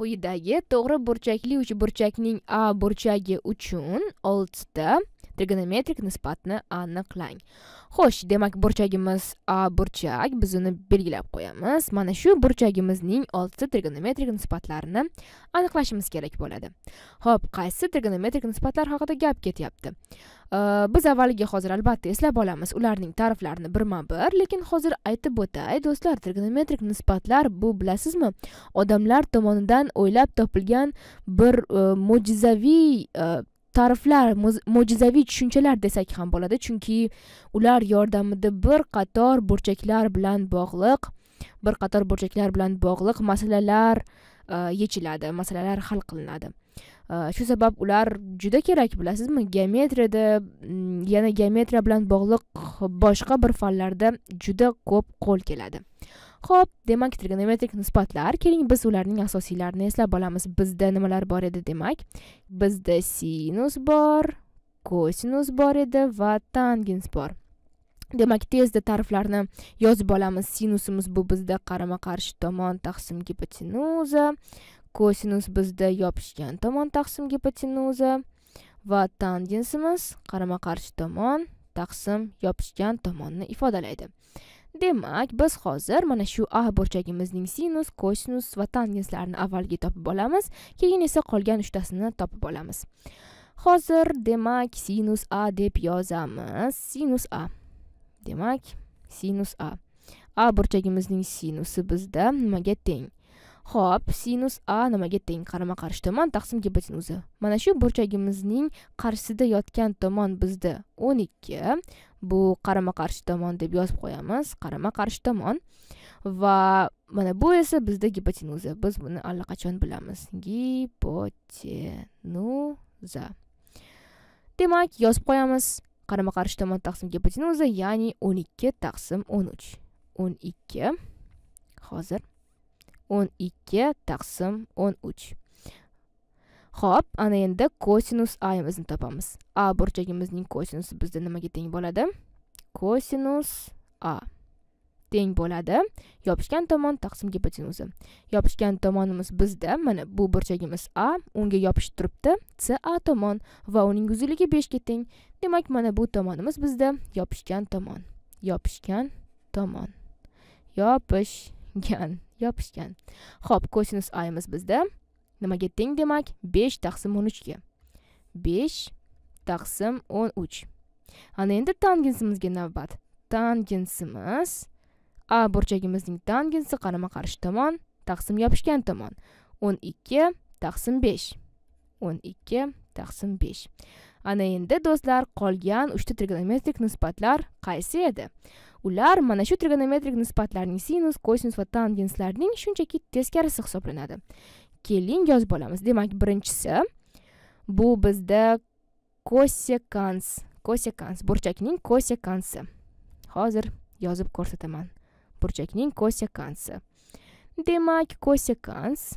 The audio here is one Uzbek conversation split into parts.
quyidagi to'g'ri burchakli uchburchakning a burchagi uchun oltita trigonometrik nisbatni aniqlang xo'sh demak burchagimiz a burchak biz uni belgilab qo'yamiz mana shu burchagimizning oltita trigonometrik nisbatlarini aniqlashimiz kerak bo'ladi ho'p qaysi trigonometrik nisbatlar haqida gap ketyapti biz avvaliga hozir albatta eslab olamiz ularning tariflarini birma bir lekin hozir aytib o'tay do'stlar trigonometrik nisbatlar bu bilasizmi odamlar tomonidan o'ylab topilgan bir mo'jizaviy ta'riflar mo'jizaviy tushunchalar desak ham bo'ladi chunki ular yordamida bir qator burchaklar bilan bog'liq bir qator burchaklar bilan bog'liq masalalar e, yechiladi masalalar hal qilinadi e, shu sabab ular juda kerak bilasizmi geometriyada yana geometriya bilan bog'liq boshqa bir fanlarda juda ko'p qo'l keladi ho'p demak trigonometrik nisbatlar keling biz ularning asosiylarini eslab olamiz bizda nimalar bor edi demak bizda sinus bor kosinus bor edi va tangens bor demak tezda tariflarni yozib olamiz sinusimiz bu bizda qarama qarshi tomon taqsim gipotenuza kosinus bizda yopishgan tomon taqsim gipotenuza va tangensimiz qarama qarshi tomon taqsim yopishgan tomonni ifodalaydi demak biz hozir mana shu a ah burchagimizning sinus kosinus va tangenslarini avvalgi topib olamiz keyin esa qolgan uchtasini topib olamiz hozir demak sinus a deb yozamiz sinus a demak sinus a a burchagimizning sinusi bizda nimaga teng Xo'p, sinus a nimaga teng qarama qarshi tomon taqsimga g o'zi. Mana shu burchagimizning qarshisida yotgan tomon bizda 12, bu qarama qarshi tomon deb yozib qo'yamiz qarama qarshi tomon va mana bu esa bizda gipotenuza biz buni allaqachon bilamiz gipotenuza demak yozib qo'yamiz qarama qarshi tomon taqsim gipotenuza ya'ni 12 taqsim 13 12 hozir 12 taqsim 13 Xo'p, ana endi kosinus ayimizni topamiz a burchagimizning kosinusi bizda nimaga teng bo'ladi kosinus a teng bo'ladi yopishgan tomon taqsim gipotenuza yopishgan tomonimiz bizda mana bu burchagimiz a unga yopishib turibdi c a tomon va uning uzunligi 5 ga teng demak mana bu tomonimiz bizda yopishgan tomon yopishgan tomon yopishgan yopishgan ho'p kosinus imiz bizda nimaga teng demak 5 taqsim 13 ga 5 taqsim 13 ana endi tangensimizga navbat tangensimiz a burchagimizning tangensi qarama qarshi tomon taqsim yopishgan tomon 12 taqsim 5 12 taqsim 5 ana endi do'stlar qolgan 3 ta trigonometrik nisbatlar qaysi edi ular mana shu trigonometrik nisbatlarning sinus kosinus va tangenslarining shunchaki teskarisi hisoblanadi keling yozib olamiz demak birinchisi bu bizda kosekans kosekans burchakning kosekansi hozir yozib ko'rsataman burchakning kosekansi demak kosekans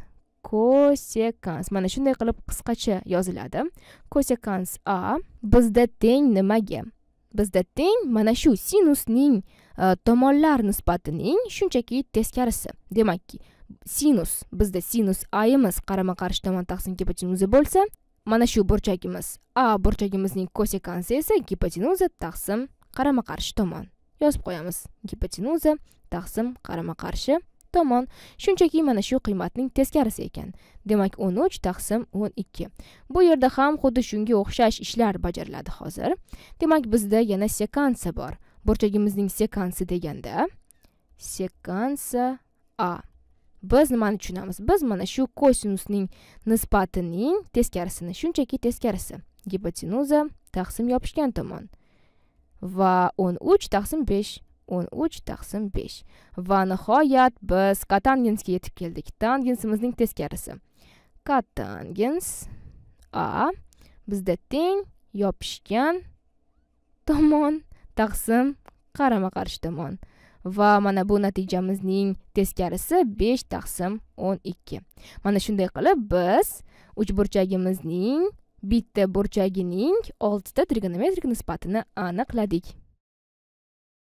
kosekans mana shunday qilib qisqacha yoziladi kosekans a bizda teng nimaga bizda teng mana shu sinusning e, tomonlar nisbatining shunchaki teskarisi demakki sinus bizda sinus a emas qarama qarshi tomon taqsim gipotenuza bo'lsa mana shu burchagimiz a burchagimizning kosekansi esa gipotenuza taqsim qarama qarshi tomon yozib qo'yamiz gipotenuza taqsim qarama qarshi tomon shunchaki mana shu qiymatning teskarisi ekan demak o'n uch taqsim o'n ikki bu yerda ham xuddi shunga o'xshash ishlar bajariladi hozir demak bizda yana sekansa bor burchagimizning sekansi deganda sekansa a biz nimani tushunamiz biz mana shu kosinusning nisbatining teskarisini shunchaki teskarisi gipotenuza taqsim yopishgan tomon va 13 taqsim 5 13 taqsim 5 va nihoyat biz kotangensga yetib keldik tangensimizning teskarisi kotangens a bizda teng yopishgan tomon taqsim qarama qarshi tomon va mana bu natijamizning teskarisi besh taqsim o'n ikki mana shunday qilib biz uchburchagimizning bitta burchagining oltita trigonometrik nisbatini aniqladik